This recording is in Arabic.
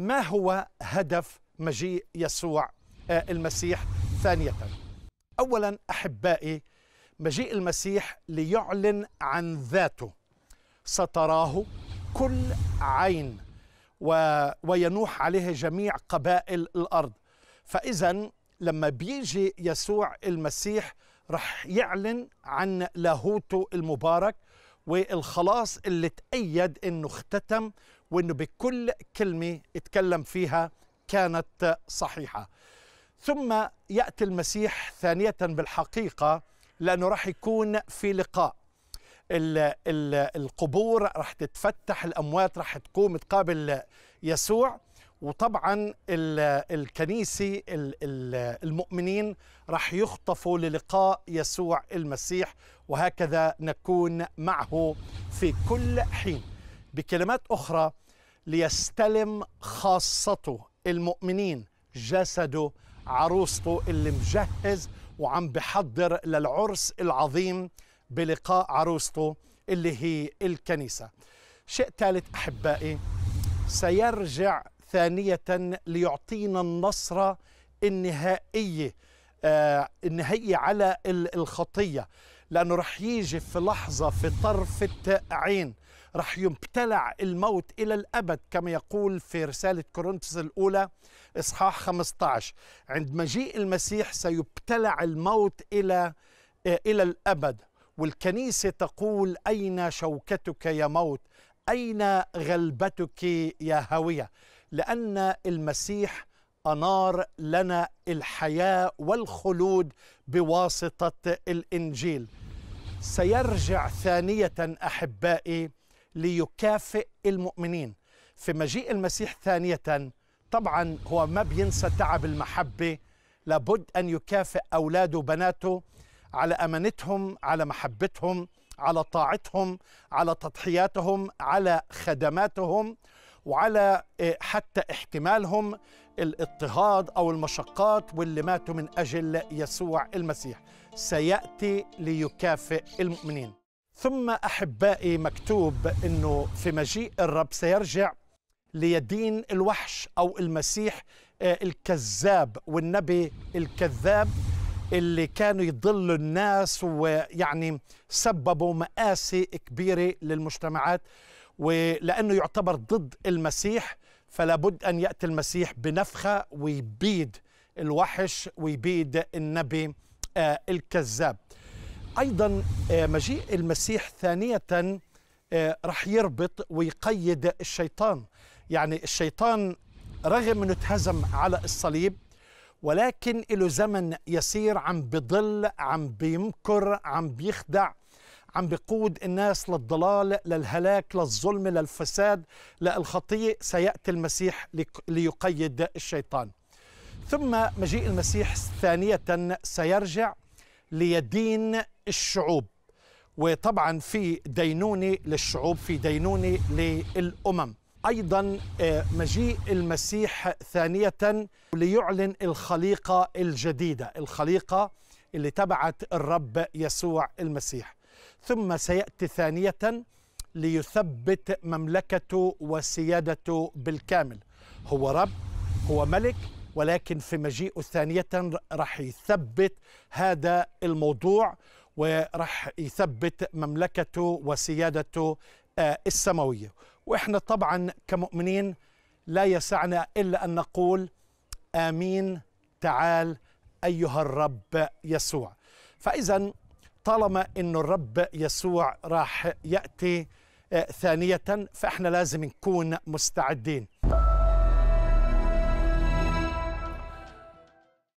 ما هو هدف مجيء يسوع آه، المسيح ثانية أولا أحبائي مجيء المسيح ليعلن عن ذاته ستراه كل عين و... وينوح عليه جميع قبائل الأرض فإذا لما بيجي يسوع المسيح رح يعلن عن لاهوته المبارك والخلاص اللي تأيد أنه اختتم وانه بكل كلمه اتكلم فيها كانت صحيحه ثم ياتي المسيح ثانيه بالحقيقه لانه راح يكون في لقاء القبور راح تتفتح الاموات راح تقوم تقابل يسوع وطبعا الكنيسه المؤمنين راح يخطفوا للقاء يسوع المسيح وهكذا نكون معه في كل حين بكلمات أخرى ليستلم خاصته المؤمنين جسده عروسته اللي مجهز وعم بحضر للعرس العظيم بلقاء عروسته اللي هي الكنيسة شيء ثالث أحبائي سيرجع ثانية ليعطينا النصرة النهائية آه النهائية على الخطية لأنه رح يجي في لحظة في طرفة عين رح يبتلع الموت إلى الأبد كما يقول في رسالة كورنثس الأولى إصحاح 15 عند مجيء المسيح سيبتلع الموت إلى إلى الأبد والكنيسة تقول أين شوكتك يا موت أين غلبتك يا هاوية لأن المسيح أنار لنا الحياة والخلود بواسطة الإنجيل سيرجع ثانية أحبائي ليكافئ المؤمنين في مجيء المسيح ثانية طبعا هو ما بينسى تعب المحبة لابد أن يكافئ أولاده وبناته على أمانتهم على محبتهم على طاعتهم على تضحياتهم على خدماتهم وعلى آه، حتى احتمالهم الاضطهاد او المشقات واللي ماتوا من اجل يسوع المسيح سياتي ليكافئ المؤمنين ثم احبائي مكتوب انه في مجيء الرب سيرجع ليدين الوحش او المسيح آه، الكذاب والنبي الكذاب اللي كانوا يضلوا الناس ويعني سببوا مآسي كبيرة للمجتمعات ولأنه يعتبر ضد المسيح فلا بد أن يأتي المسيح بنفخة ويبيد الوحش ويبيد النبي آه، الكذاب ايضا آه، مجيء المسيح ثانيه آه، رح يربط ويقيد الشيطان يعني الشيطان رغم انه اتهزم على الصليب ولكن له زمن يسير عم بضل عم بيمكر عم بيخدع عم بقود الناس للضلال للهلاك للظلم للفساد للخطية سيأتي المسيح ليقيد الشيطان ثم مجيء المسيح ثانية سيرجع ليدين الشعوب وطبعا في دينونه للشعوب في دينونه للامم ايضا آه، مجيء المسيح ثانيه ليعلن الخليقه الجديده الخليقه اللي تبعت الرب يسوع المسيح ثم سياتي ثانيه ليثبت مملكته وسيادته بالكامل هو رب هو ملك ولكن في مجيئه ثانيه راح يثبت هذا الموضوع وراح يثبت مملكته وسيادته آه، السماويه واحنا طبعا كمؤمنين لا يسعنا الا ان نقول امين تعال ايها الرب يسوع فاذا طالما ان الرب يسوع راح ياتي آه، ثانيه فاحنا لازم نكون مستعدين